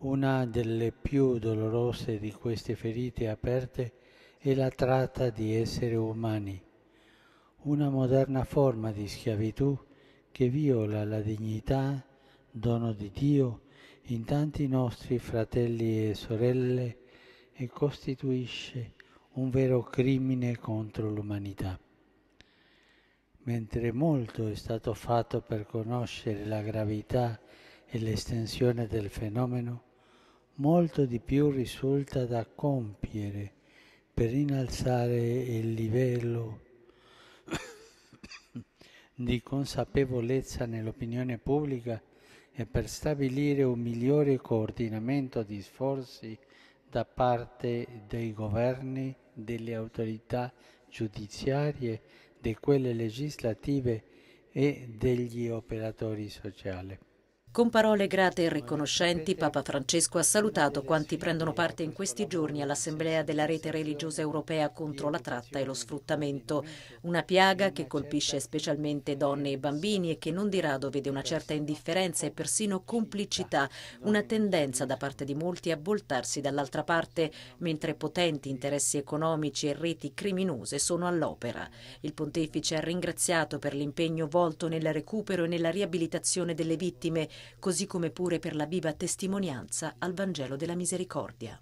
Una delle più dolorose di queste ferite aperte è la tratta di esseri umani, una moderna forma di schiavitù che viola la dignità, dono di Dio, in tanti nostri fratelli e sorelle e costituisce un vero crimine contro l'umanità. Mentre molto è stato fatto per conoscere la gravità e l'estensione del fenomeno, molto di più risulta da compiere per innalzare il livello di consapevolezza nell'opinione pubblica e per stabilire un migliore coordinamento di sforzi da parte dei governi, delle autorità giudiziarie, di quelle legislative e degli operatori sociali. Con parole grate e riconoscenti, Papa Francesco ha salutato quanti prendono parte in questi giorni all'Assemblea della Rete Religiosa Europea contro la tratta e lo sfruttamento, una piaga che colpisce specialmente donne e bambini e che non di rado vede una certa indifferenza e persino complicità, una tendenza da parte di molti a voltarsi dall'altra parte, mentre potenti interessi economici e reti criminose sono all'opera. Il pontefice ha ringraziato per l'impegno volto nel recupero e nella riabilitazione delle vittime così come pure per la viva testimonianza al Vangelo della Misericordia.